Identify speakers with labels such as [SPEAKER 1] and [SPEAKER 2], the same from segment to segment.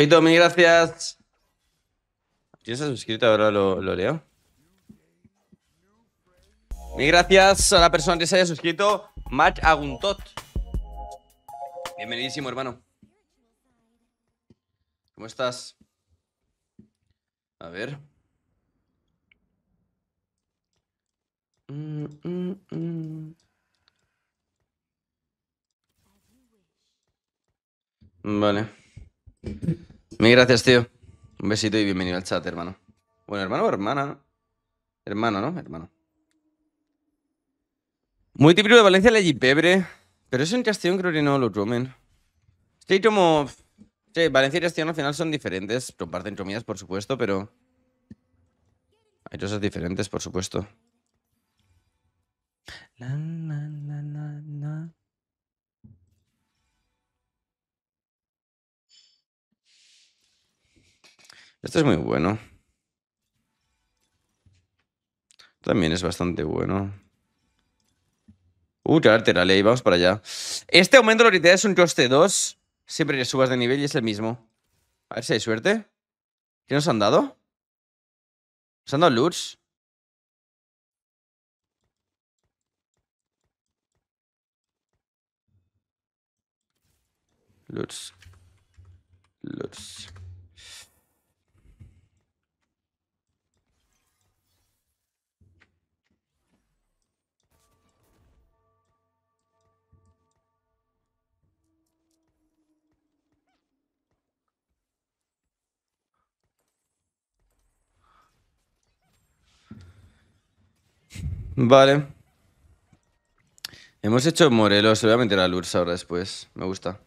[SPEAKER 1] Ojito, mil gracias. ha suscrito? Ahora lo, leo. Mil gracias a la persona que se haya suscrito. Matt Aguntot. Bienvenidísimo, hermano. ¿Cómo estás? A ver. Mm, mm, mm. Vale. Muy gracias, tío. Un besito y bienvenido al chat, hermano. Bueno, hermano o hermana. Hermano, ¿no? Hermano. Muy típico de Valencia y Pebre. Pero eso en Castellón creo que no lo comen. Estoy como... Valencia y Castellón al final son diferentes. Comparten comidas, por supuesto, pero... Hay cosas diferentes, por supuesto. La, la, la, Esto es muy bueno. También es bastante bueno. Uh, carácter, la ley, vamos para allá. Este aumento de la utilidad es un coste 2. Siempre que subas de nivel y es el mismo. A ver si hay suerte. ¿Qué nos han dado? ¿Nos han dado loots? Vale. Hemos hecho Morelos. obviamente voy a meter a ahora después. Me gusta.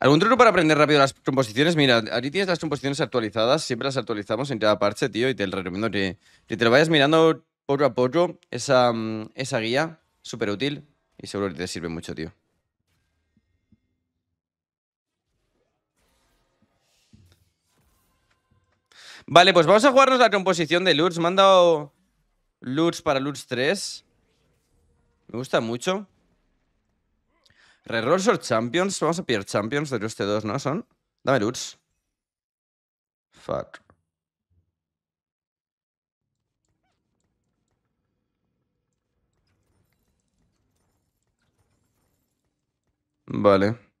[SPEAKER 1] ¿Algún truco para aprender rápido las composiciones? Mira, aquí tienes las composiciones actualizadas. Siempre las actualizamos en cada parche, tío. Y te recomiendo que, te lo vayas mirando poco a poco. Esa, mm, esa guía, súper útil. Y seguro que te sirve mucho, tío. Vale, pues vamos a jugarnos la composición de luz Me han dado Lutz para Lutz 3. Me gusta mucho. Rerolls or Champions. Vamos a pillar Champions de los T2, ¿no? Son. Dame Lutz Fuck. Vale.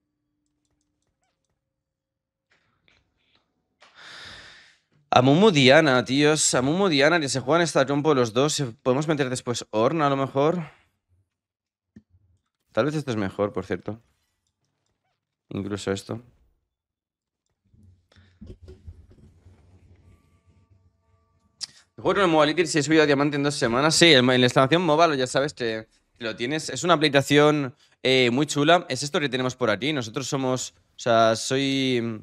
[SPEAKER 1] A Mumu Diana, tíos. A Mumu Diana, que se juegan esta compo los dos. Eh, Podemos meter después Orn, a lo mejor. Tal vez esto es mejor, por cierto. Incluso esto. Juego con el Eater si he subido a diamante en dos semanas. Sí, en la instalación mobile ya sabes que lo tienes. Es una aplicación eh, muy chula. Es esto que tenemos por aquí. Nosotros somos. O sea, soy mm,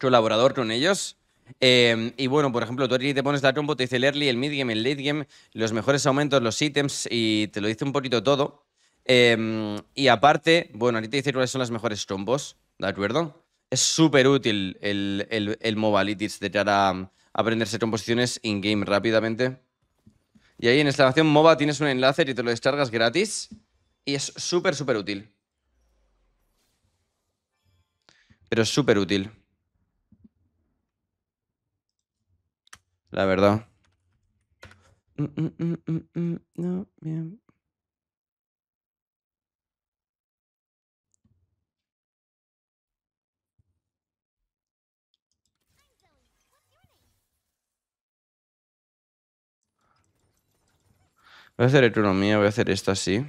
[SPEAKER 1] colaborador con ellos. Em, y bueno, por ejemplo, tú aquí te pones la trompo, te dice el early, el mid game, el late game, los mejores aumentos, los ítems y te lo dice un poquito todo. Em, y aparte, bueno, ahorita dice cuáles son las mejores trompos, ¿de acuerdo? Es súper útil el, el, el de mm, aprenderse composiciones in-game rápidamente. Y ahí en instalación MOBA tienes un enlace y te lo descargas gratis. Y es súper, súper útil. Pero es súper útil. La verdad. Mm, mm, mm, no, bien. Voy a hacer economía, voy a hacer esto así.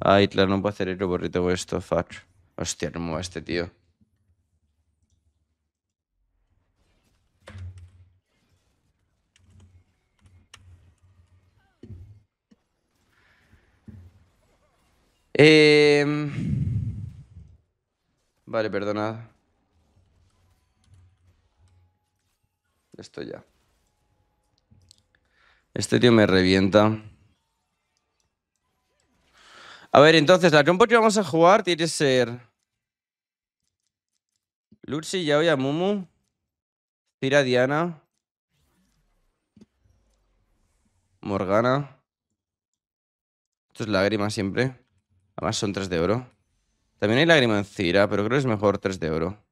[SPEAKER 1] Ay, claro, no puedo hacer el Porque con esto, fuck. Hostia, no mueve este tío. Em, vale, perdonad. Esto ya. Este tío me revienta. A ver, entonces, la compo que vamos a jugar tiene que ser... Luxi, Yaoya, Mumu. Tira Diana. Morgana. Esto es lágrima siempre. Además son 3 de oro. También hay lágrima en Cira, pero creo que es mejor 3 de oro.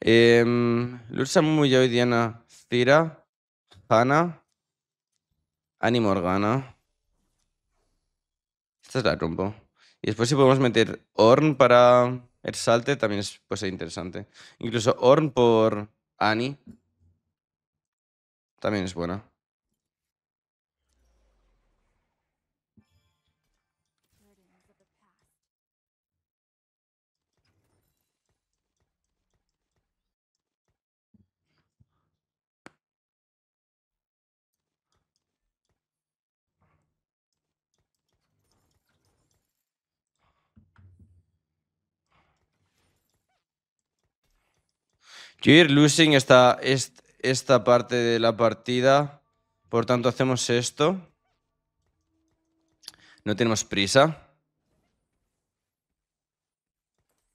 [SPEAKER 1] Eh, muy hoy Diana Cira. Hana. Annie Morgana. Esta es la trompo. Y después si podemos meter Orn para el salte, también es pues, interesante. Incluso Orn por Annie. También es buena. Yo ir losing esta, parte de la partida. Por tanto, hacemos esto. No tenemos prisa.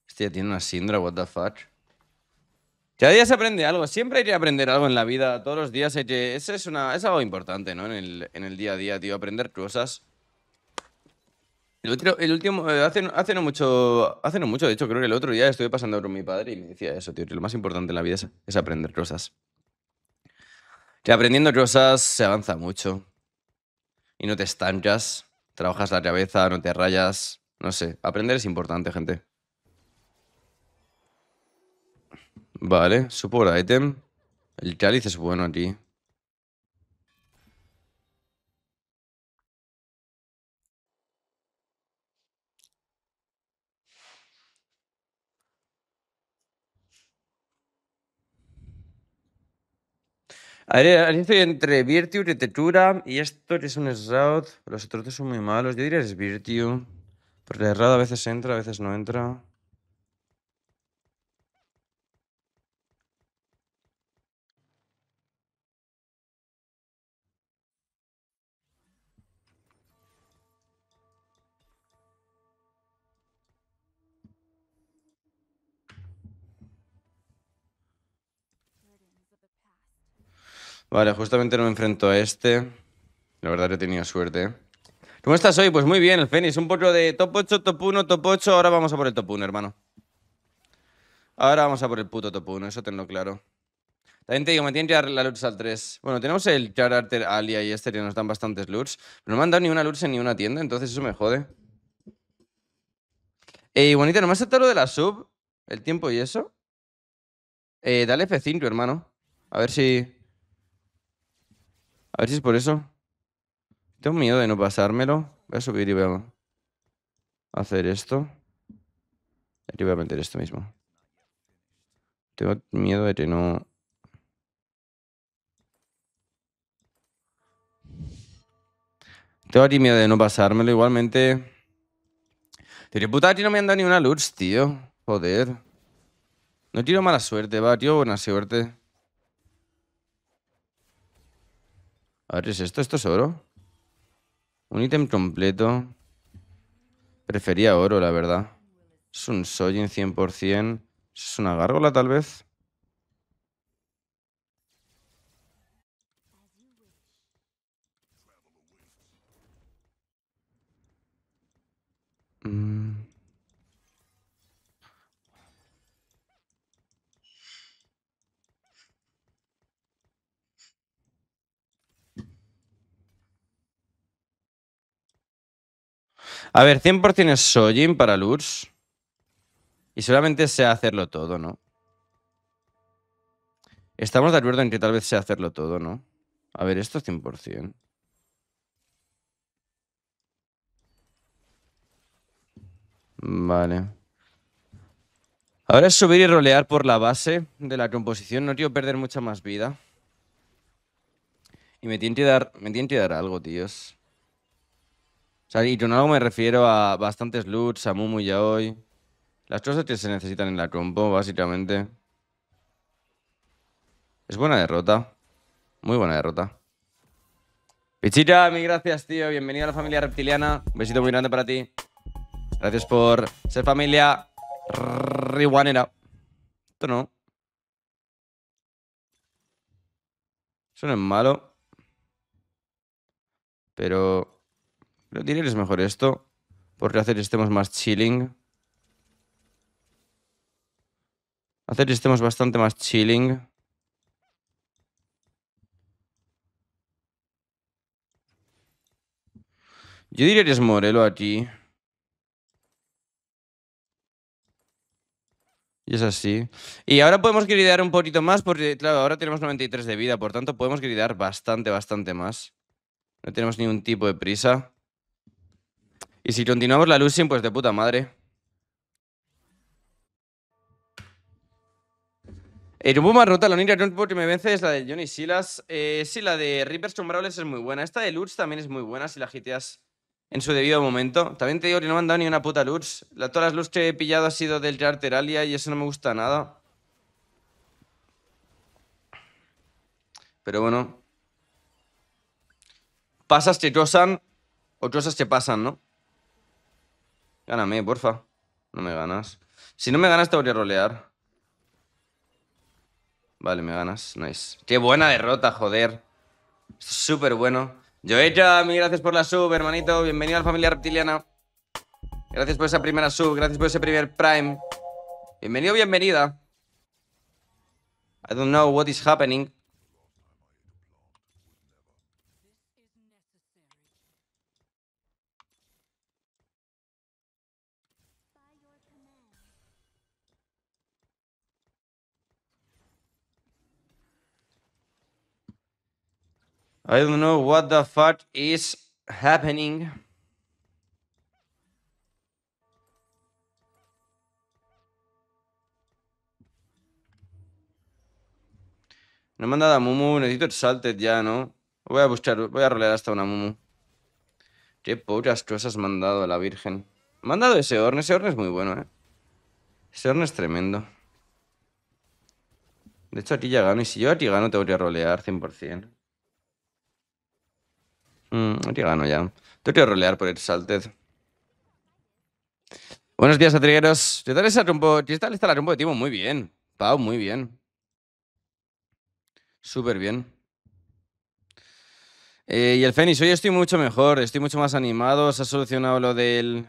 [SPEAKER 1] Este ya tiene una Sindra, what the fuck. Cada día se aprende algo. Siempre hay que aprender algo en la vida. Todos los días hay que... es, una... es algo importante, ¿no? En el, en el día a día, tío. Aprender cosas. El, último, eh, hace, no mucho, hace mucho, de hecho, creo que el otro día estuve pasando con mi padre y me decía eso, tío, que lo más importante en la vida es, aprender cosas. Que aprendiendo cosas se avanza mucho. Y no te estancas, trabajas la cabeza, no te rayas. No sé, aprender es importante, gente. Vale, support item. El cáliz es bueno aquí. A ver, entre Virtue y Y esto es un Shroud. Los otros dos son muy malos. Yo diría es Virtue. Porque el Shroud a veces entra, a veces no entra. Vale, justamente no me enfrento a este. La verdad que he tenido suerte. ¿Cómo estás hoy? Pues muy bien, el Fenix. Un poco de top 8, top 1, top 8. Ahora vamos a por el top 1, hermano. Ahora vamos a por el puto top 1, eso tenlo claro. También te digo, me tienen que dar la luz al 3. Bueno, tenemos el Character Alia y este que nos dan bastantes luz Pero no me han dado ni una luz en ni una tienda, entonces eso me jode. Eh, bonita, ¿no me has aceptado lo de la sub? ¿El tiempo y eso? Eh, dale F5, hermano. A ver si... A ver si es por eso. Tengo miedo de no pasármelo. Voy a subir y voy a hacer esto. Aquí voy a meter esto mismo. Tengo miedo de que no... Tengo aquí miedo de no pasármelo igualmente. Tío, puta, aquí no me han dado ni una luz, tío. Joder. No tiro mala suerte, va, tío. Buena suerte. A ver, esto? ¿Esto es oro? Un ítem completo. Prefería oro, la verdad. Es un Sojin 100%. Es una gárgola, tal vez. A ver, 100% es Sojin para Lurz. Y solamente sé hacerlo todo, ¿no? Estamos de acuerdo en que tal vez sé hacerlo todo, ¿no? A ver, esto es 100%. Vale. Ahora es subir y rolear por la base de la composición. No quiero perder mucha más vida. Y me tienen que dar, me tienen que dar algo, tíos. Y con algo me refiero a bastantes loots, a Mumu y a hoy. Las cosas que se necesitan en la compo, básicamente. Es buena derrota. Muy buena derrota. Pichita, mil gracias, tío. Bienvenido a la familia reptiliana. Un besito muy grande para ti. Gracias por ser familia Riwanera. Esto no. Eso no es malo. Pero pero que es mejor esto. porque hacer estemos este más chilling. Hacer estemos este bastante más chilling. Yo diría que es Morelo aquí. Y es así. Y ahora podemos gridear un poquito más porque, claro, ahora tenemos 93 de vida. Por tanto, podemos gridear bastante, bastante más. No tenemos ningún tipo de prisa. Y si continuamos la losing, pues de puta madre. el más rota, la única que me vence es la de Johnny Silas. Eh, sí, la de Reapers Sombrables es muy buena. Esta de Luz también es muy buena si la giteas en su debido momento. También te digo que no me han dado ni una puta Luz. La, todas las Lutz que he pillado ha sido del Alia y eso no me gusta nada. Pero bueno. Pasas que tosan o cosas que pasan, ¿no? Gáname, porfa. No me ganas. Si no me ganas, te voy a rolear. Vale, me ganas. Nice. Qué buena derrota, joder. Súper bueno. Yo hecha mil gracias por la sub, hermanito. Bienvenido a la familia reptiliana. Gracias por esa primera sub, gracias por ese primer prime. Bienvenido, bienvenida. I don't know what is happening. I don't know what the fuck is happening. No me mandado a Mumu, necesito el salted ya, ¿no? Voy a buscar, voy a rolear hasta una Mumu. Qué pocas cosas has mandado a la Virgen. Me mandado ese horno, ese horno es muy bueno, ¿eh? Ese horno es tremendo. De hecho, aquí ya gano, y si yo aquí gano, te voy a rolear 100%. Mm, te gano ya. Te quiero rolear por el salted. Buenos días, atrigueros. ¿Qué tal está la rumbo de Timo muy bien. Pau, muy bien. Súper bien. Eh, y el Fénix, hoy estoy mucho mejor, estoy mucho más animado. Se ha solucionado lo del,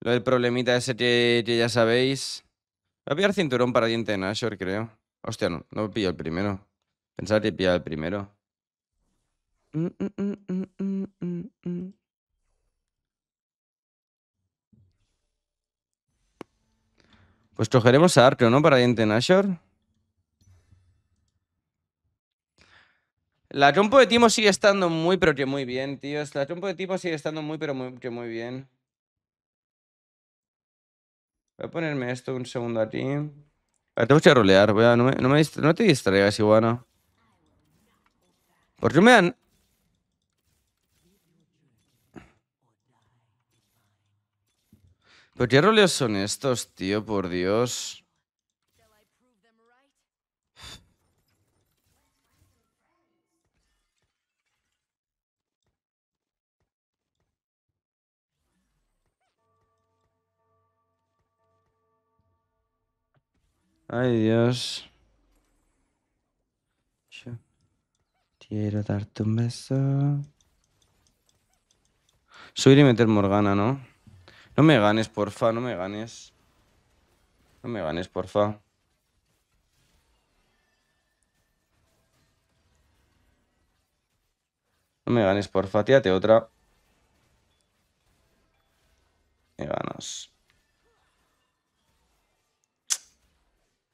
[SPEAKER 1] lo del problemita ese que, ya sabéis. Voy a pillar cinturón para diente de creo. Hostia, no, no pillo el primero. Pensaba que pillaba el primero. Mm, mm, mm, pues cogeremos a Arco, ¿no? Para Diente Nashor. La trompo de Timo sigue estando muy, pero que muy bien, tíos. La trompo de Timo sigue estando muy, pero muy, que muy bien. Voy a ponerme esto un segundo aquí. A ver, tengo que rolear. Voy a, no, me, no, no te distraigas, Iguana. ¿Por qué me dan Pero qué roles son estos, tío, por Dios. Ay, Dios. quiero darte un beso. Subir y meter Morgana, ¿no? No me ganes, porfa, no me ganes. No me ganes, porfa. No me ganes, porfa, tírate otra. Me ganas.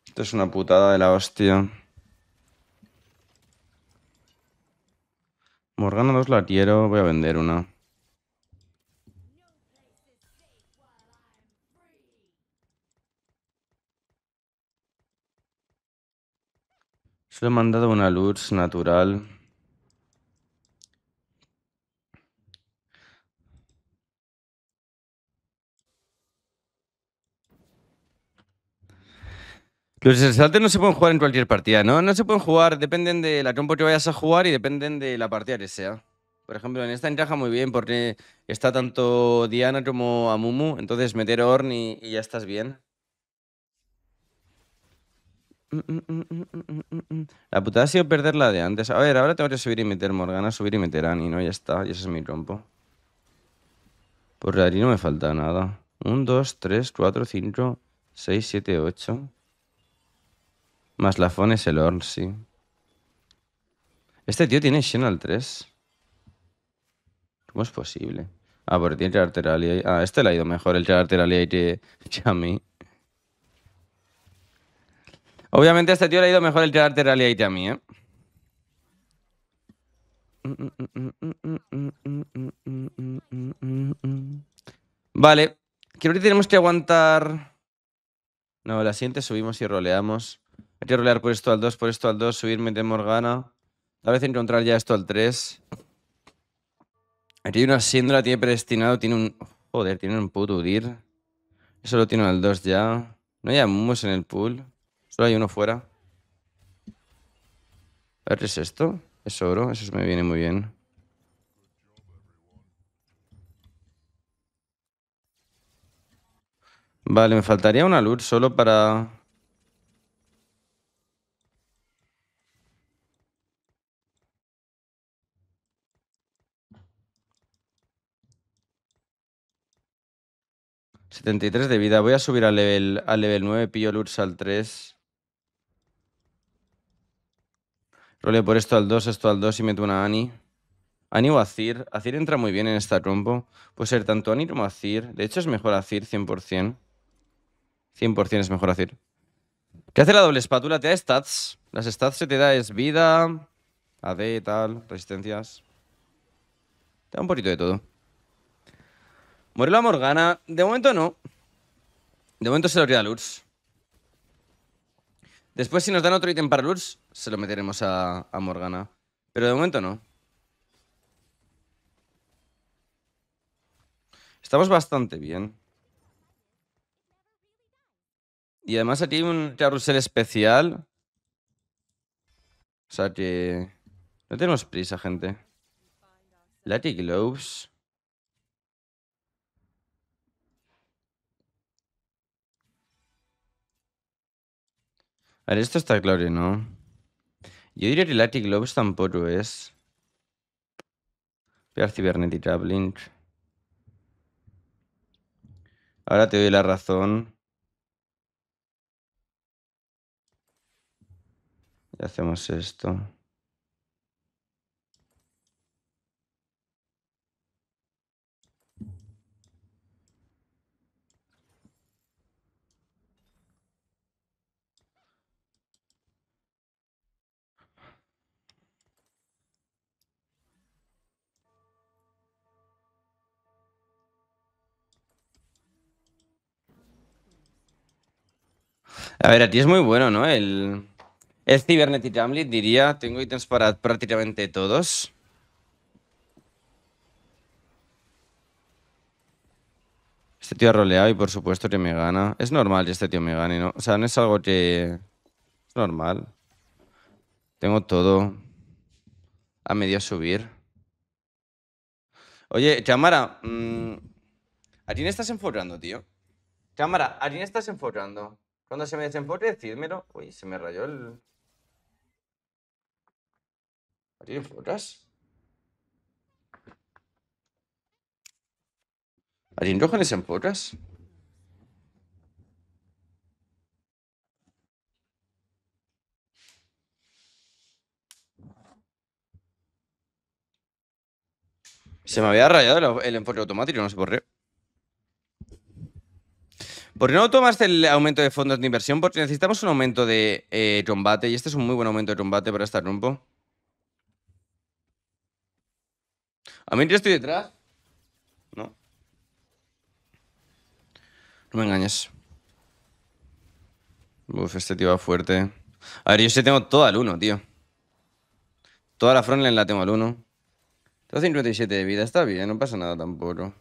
[SPEAKER 1] Esto es una putada de la hostia. Morgana 2 la quiero, voy a vender una. Se le he mandado una luz natural. Los exaltes no se pueden jugar en cualquier partida, ¿no? No se pueden jugar, dependen de la compo que vayas a jugar y dependen de la partida que sea. Por ejemplo, en esta encaja muy bien porque está tanto Diana como Amumu, entonces meter Horn y ya estás bien. La putada ha sido perder la de antes. A ver, ahora tengo que subir y meter Morgana, subir y meter Annie, ¿no? Ya está, y ese es mi compo. Por ahí no me falta nada. 1, 2, 3, 4, 5, 6, 7, 8. Más la Fon es el Orn, sí. Este tío tiene Shen al 3. ¿Cómo es posible? Ah, porque tiene Charter Ah, este le ha ido mejor el Arteralia que, que a mí. Obviamente este tío le ha ido mejor el tirar de realidad que a mí, ¿eh? Vale. Creo que tenemos que aguantar... No, la siguiente subimos y roleamos. Hay que rolear por esto al 2, por esto al 2, subirme de Morgana. Tal vez encontrar ya esto al 3. Aquí hay una la tiene predestinado, tiene un... Joder, tiene un puto Udir. Eso lo tiene al 2 ya. No hay amus en el pool. Solo hay uno fuera. A ver, es esto? Es oro, eso me viene muy bien. Vale, me faltaría una luz solo para... ...73 de vida... ...voy a subir al level, al level 9... ...pillo Lurz al 3... Roleo por esto al 2, esto al 2 y meto una Ani. Ani o Azir. Azir entra muy bien en esta combo. Puede ser tanto Ani como Azir. De hecho, es mejor Azir 100%. 100% es mejor Azir. ¿Qué hace la doble espátula? Te da stats. Las stats se te da es vida, AD y tal, resistencias. Te da un poquito de todo. muere la Morgana. De momento no. De momento se lo queda Lurz. Después, si nos dan otro ítem para Lurz, se lo meteremos a, Morgana. Pero de momento no. Estamos bastante bien. Y además aquí hay un carrusel especial. O sea que... No tenemos prisa, gente. Lati Globes. A ver, esto está claro, ¿no? Yo diría que l'Attic Globes es. Voy a ver cibernética, Blink. Ahora te doy la razón. Y hacemos esto. A ver, a ti es muy bueno, ¿no? El, el Cybernetic diría, tengo ítems para prácticamente todos. Este tío ha roleado y por supuesto que me gana. Es normal que este tío me gane, ¿no? O sea, no es algo que... Es normal. Tengo todo a medio subir. Oye, cámara, mm, ¿a quién estás enfocando, tío? Cámara, ¿a quién estás enfocando? Cuando se me desenfoque, decídmelo. Uy, se me rayó el... ¿Alguien Fotas? ¿Alguien rojo en potras? Se me había rayado el, el enfoque automático, no sé por qué. ¿Por qué no tomas el aumento de fondos de inversión? Porque necesitamos un aumento de combate eh, y este es un muy buen aumento de combate para esta rumbo. ¿A mí yo estoy detrás? No. No me engañes. Uf, este tío va fuerte. A ver, yo sí tengo todo al 1, tío. Toda la frontline la tengo al 1. Tengo 57 de vida, está bien, no pasa nada tampoco.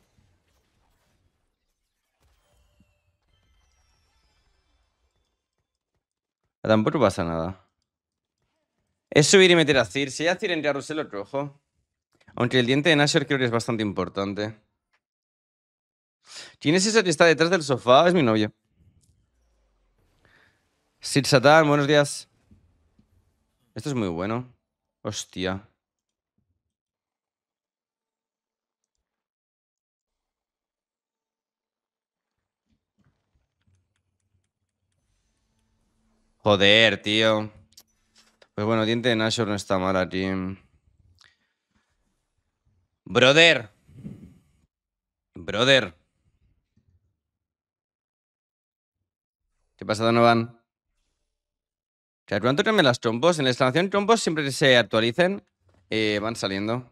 [SPEAKER 1] Tampoco pasa nada. Es subir y meter a Si Ya Zir entre a Rusel, otro. rojo. Aunque el diente de Nasher creo que es bastante importante. ¿Quién es ese que está detrás del sofá? Es mi novio. Sir Satan, buenos días. Esto es muy bueno. Hostia. Joder, tío. Pues bueno, diente de Nashor no está mal aquí. Brother. Brother. ¿Qué pasa, Donovan? O sea, ¿cuánto cambian las trompos? En la instalación trompos siempre que se actualicen, eh, van saliendo.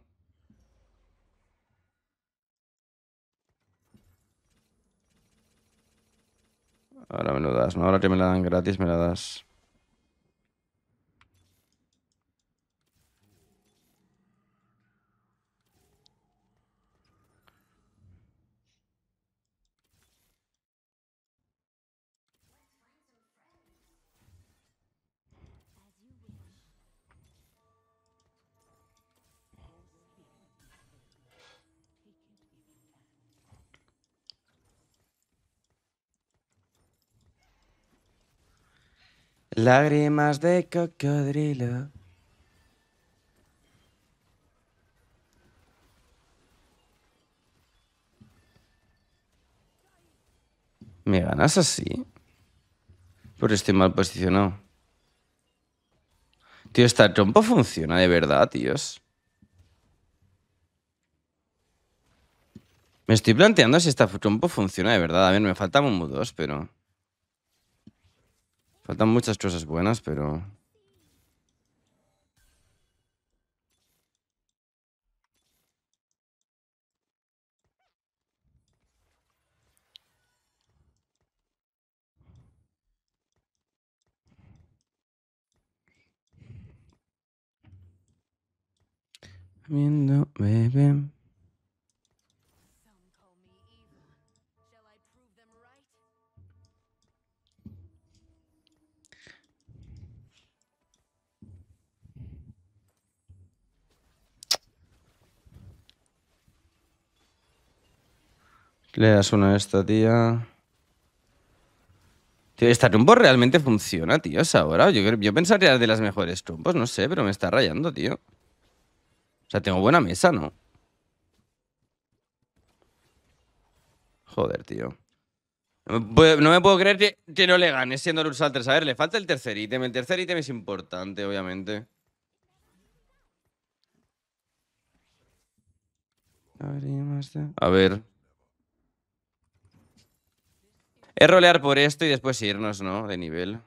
[SPEAKER 1] Ahora me lo das, ¿no? Ahora que me la dan gratis, me la das. Lágrimas de cocodrilo. ¿Me ganas así? Por estoy mal posicionado. Tío, esta trompa funciona de verdad, tíos. Me estoy planteando si esta trompa funciona de verdad. A ver, me faltan un mudo, pero... Faltan muchas cosas buenas, pero... Viendo, bebé. Le das una a esta tía. Tío, esta trompo realmente funciona, tío, ahora. Yo, yo pensaría de las mejores trompos, no sé, pero me está rayando, tío. O sea, tengo buena mesa, ¿no? Joder, tío. Pues, no me puedo creer que, no le gane siendo el Ursal A ver, le falta el tercer ítem. El tercer ítem es importante, obviamente. A ver. Es rolear por esto y después irnos, ¿no? De nivel.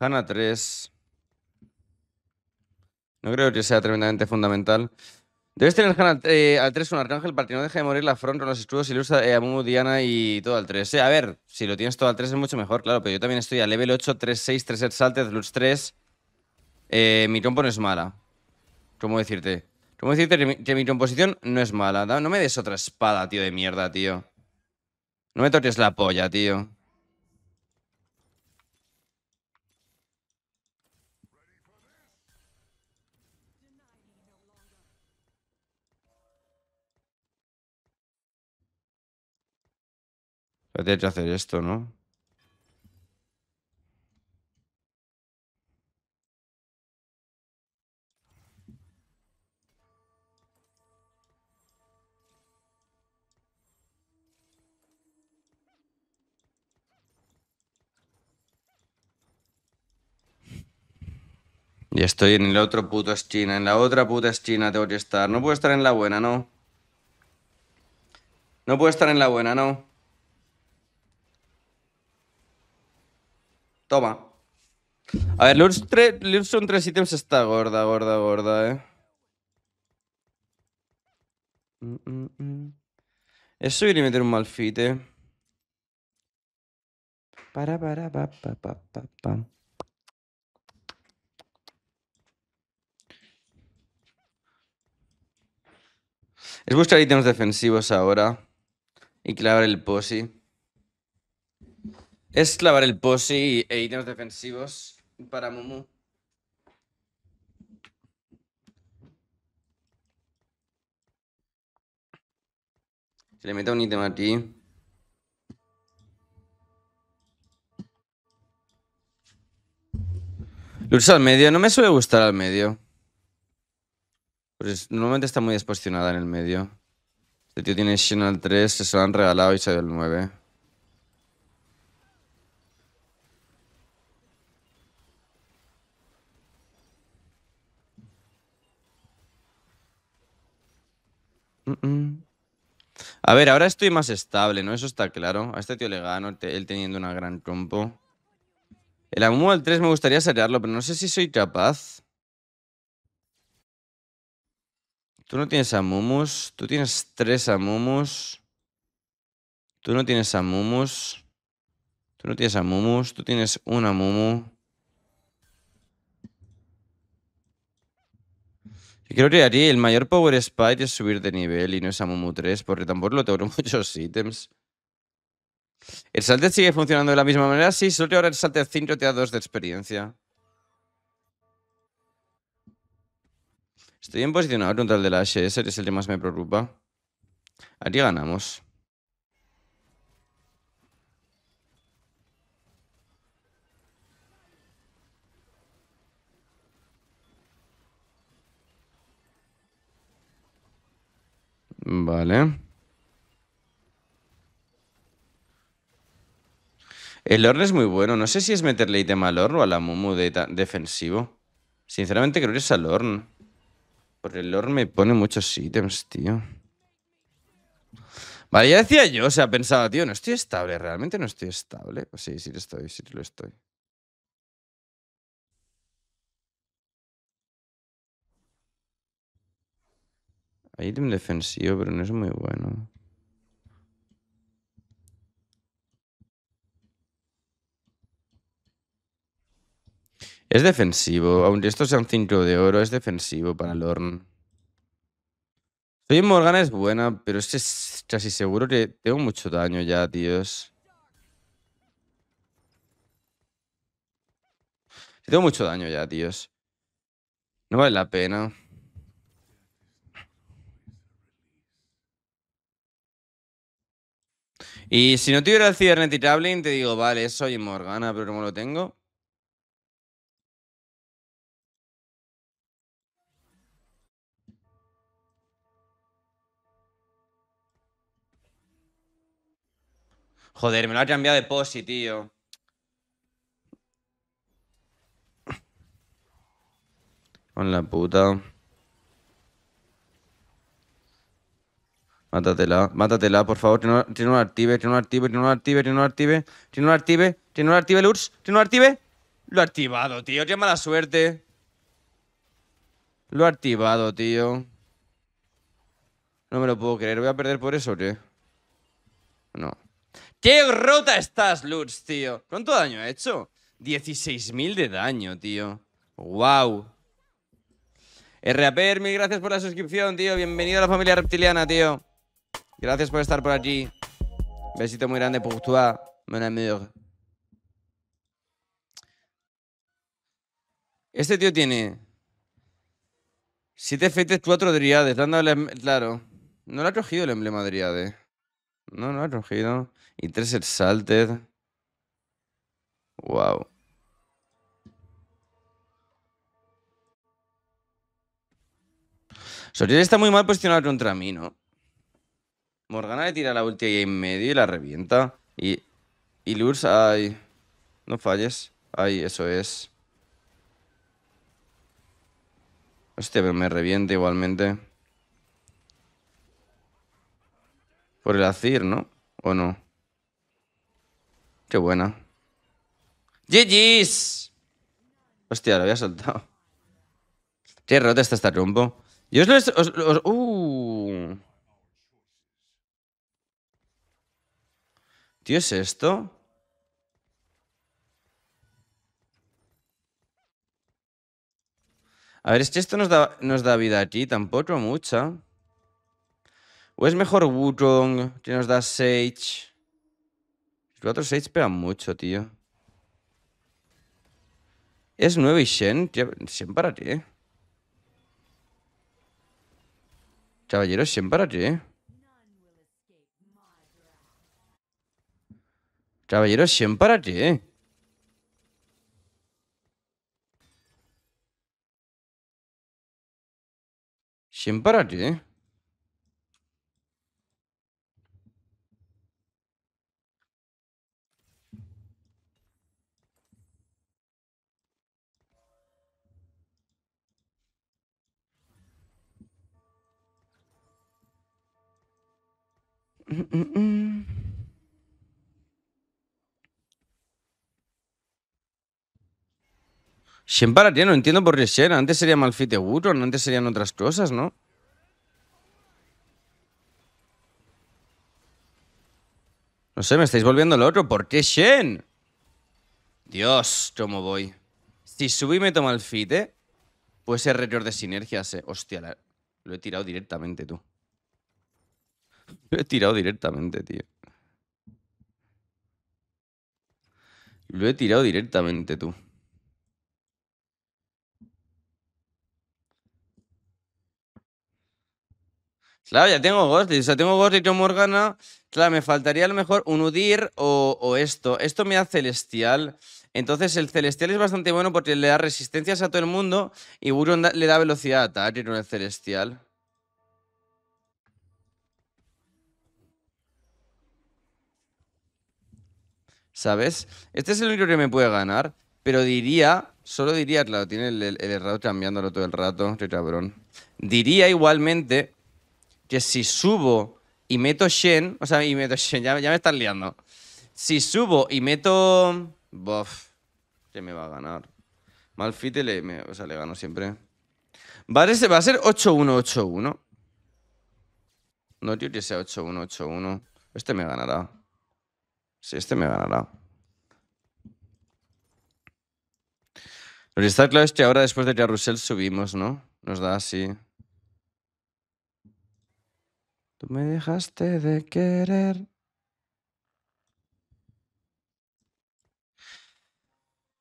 [SPEAKER 1] Hanna 3. No creo que sea tremendamente fundamental. Debes tener eh, al 3 un arcángel para que no deje de morir la front con los escudos y usa eh, a Diana y todo al 3. Eh. a ver, si lo tienes todo al 3 es mucho mejor, claro, pero yo también estoy a level 8, 3, 6, 3 salted, Luz 3. mi compo no es mala. ¿Cómo decirte? Como decirte que mi composición no es mala. No me des otra espada, tío, de mierda, tío. No me toques la polla, tío. Voy a que hacer esto, ¿no? Y estoy en el otro puto esquina, en la otra puta esquina tengo que estar. No puedo estar en la buena, no. No puedo estar en la buena, no. Toma. A ver, tres, 3, tres ítems está gorda, gorda, gorda, eh. Mm, mm, mm. Eso iría a meter un malfite. Eh. Para, para, pa, pa, pa, pa, pa. Es buscar ítems defensivos ahora. Y clavar el posi. Es clavar el posi e ítems defensivos para Mumu. Se le mete un ítem aquí. Lucha al medio. No me suele gustar al medio. Pues normalmente está muy desposicionada en el medio. Este tío tiene Shin al 3, se lo han regalado y se dio el 9. A ver, ahora estoy más estable, ¿no? Eso está claro. A este tío le gano, él teniendo una gran compo. El Amumu al 3 me gustaría sacarlo, pero no sé si soy capaz. Tú no tienes a Mumus. Tú tienes tres a Mumus. Tú no tienes a Mumus. Tú no tienes a Mumus. Tú tienes una Mumu. Y creo que haría el mayor power spike es subir de nivel y no es a Mumu 3, porque tampoco lo tengo muchos ítems. ¿El salte sigue funcionando de la misma manera? Sí, solo que ahora el salte 5 te da 2 de experiencia. Estoy en posicionado contra el de la HS, es el que más me preocupa. Aquí ganamos. Vale. El Orn es muy bueno. No sé si es meterle ítem al Orn o a la Mumu defensivo. Sinceramente creo que es al Orn. Por el lore me pone muchos ítems, tío. Vale, ya decía yo, o sea, pensaba, tío, no estoy estable, realmente no estoy estable. Pues sí, sí lo estoy, sí lo estoy. Hay ítem defensivo, pero no es muy bueno. Es defensivo, aunque esto sea un 5 de oro, es defensivo para Lorn. Soy Morgana es buena, pero es casi seguro que tengo mucho daño ya, tíos. Tengo mucho daño ya, tíos. No vale la pena. Y si no tuviera el Cibernetic Traveling, te digo, vale, soy Morgana, pero no lo tengo... Joder, me lo ha cambiado de posi, tío. Con la puta. Mátatela, mátatela, por favor. Tiene un active, tiene no la active, que no tiene active, que no un active. Que no active, que active, Que no active. Lo ha activado, tío. Qué mala suerte. Lo ha activado, tío. No me lo puedo creer. ¿Voy a perder por eso o qué? No. ¡Qué rota estás, Lutz, tío! ¿Cuánto daño ha hecho? 16.000 de daño, tío. ¡Wow! RAPER, mil gracias por la suscripción, tío. Bienvenido a la familia reptiliana, tío. Gracias por estar por aquí. Besito muy grande por toi, mon Este tío tiene 7 fetes, 4 driades. Dándole, em-, claro. No le ha cogido el emblema driade. No, no, ha Rojino. Y tres Exalted. Wow. Soriel está muy mal posicionado contra mí, ¿no? Morgana le tira la ulti ahí en medio y la revienta. Y, y Lurs, ay. No falles. Ay, eso es. Este me revienta igualmente. Por el Azir, ¿no? ¿O no? Qué buena. ¡GG's! Hostia, lo había soltado. Qué rota está esta trompo. Yo lo... uh. Tío, ¿es esto? A ver, es que esto nos nos da vida aquí, tampoco mucha. ¿O es mejor Wutong que nos da Sage? Los otros Sage pegan mucho, tío. ¿Es 9 y Shen? 100 ¿Shen para qué? Eh. Caballero, ¿Shen para qué? Eh. Caballero, ¿Shen para qué? Eh. ¿Shen para qué? Mm, mm, mm. ¿Shen para ti, no entiendo por qué Shen. Antes sería Malfite Woodron, antes serían otras cosas, ¿no? No sé, me estáis volviendo loco. ¿Por qué Shen? Dios, cómo voy. Si subí y me toma Malfite, ¿eh? Puede ser de sinergias, ¿eh? Hostia, lo he tirado directamente, tú. Lo he tirado directamente, tío. Lo he tirado directamente, tú. Claro, ya tengo Ghostly. O sea, tengo Ghostly con Morgana. Claro, me faltaría a lo mejor un Udir o, esto. Esto me da Celestial. Entonces, el Celestial es bastante bueno porque le da resistencias a todo el mundo y Buron le da velocidad a ataque con el Celestial. ¿sabes? Este es el único que me puede ganar, pero diría, solo diría, claro, tiene el, el, cambiándolo todo el rato, qué este cabrón. Diría igualmente que si subo y meto Shen, o sea, y meto Shen, ya, me están liando. Si subo y meto... Bof, que me va a ganar. Malfite le, o sea, le gano siempre. Va a ser, va a ser 8-1-8-1. No, tío, que sea 8-1-8-1. Este me ganará. Si este me ganará. Lo que está claro es que ahora después de que Russell subimos, ¿no? Nos da así. Tú me dejaste de querer.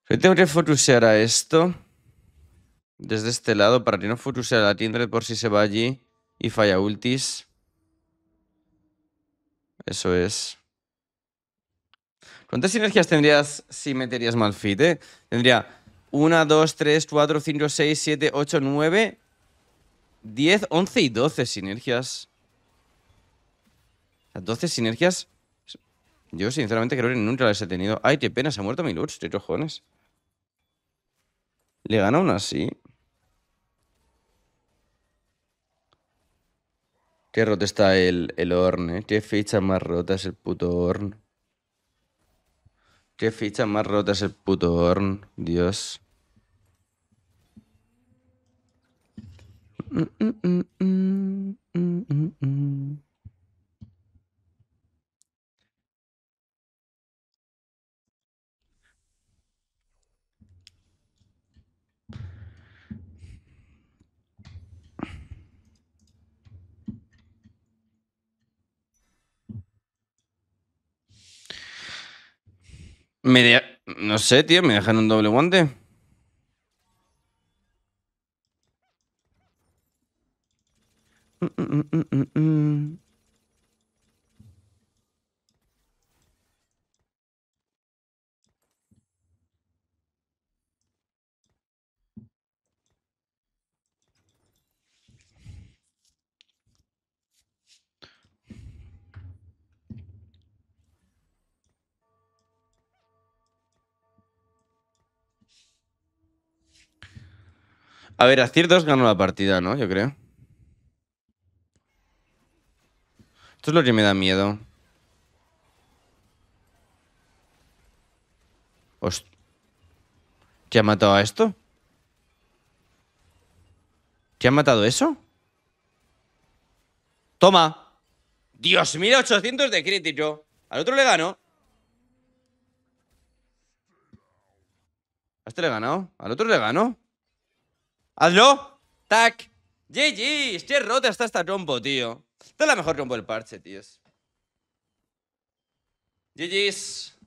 [SPEAKER 1] Yo tengo que focusear a esto desde este lado para que no focusear a la Tindred por si se va allí y falla ultis. Eso es. ¿Cuántas sinergias tendrías si meterías Malfit, eh? Tendría 1, 2, 3, 4, 5, 6, 7, 8, 9, 10, 11 y 12 sinergias. 12 sinergias. Yo sinceramente creo que nunca las he tenido. Ay, qué pena, se ha muerto mi Lurch, qué cojones. Le gana aún así. Qué roto está el, el horn, ¿eh? Qué fecha más rota es el puto horn. Qué ficha más rota es el puto Horn, Dios. Mm, mm, mm, Me No sé, tío, me dejan un doble guante. Mm, mm, mm, A ver, ciertos gano la partida, ¿no? Yo creo. Esto es lo que me da miedo. ¿Qué ha matado a esto? ¿Qué ha matado eso? ¡Toma! Dios, 1800 de crítico. Al otro le gano. ¿A este le ganó? ¿Al otro le ganó? Hazlo. Tac. ¡GGs! Este ¡Qué rota está esta trompo, tío. Esta es la mejor trompo del parche, tíos. GG's.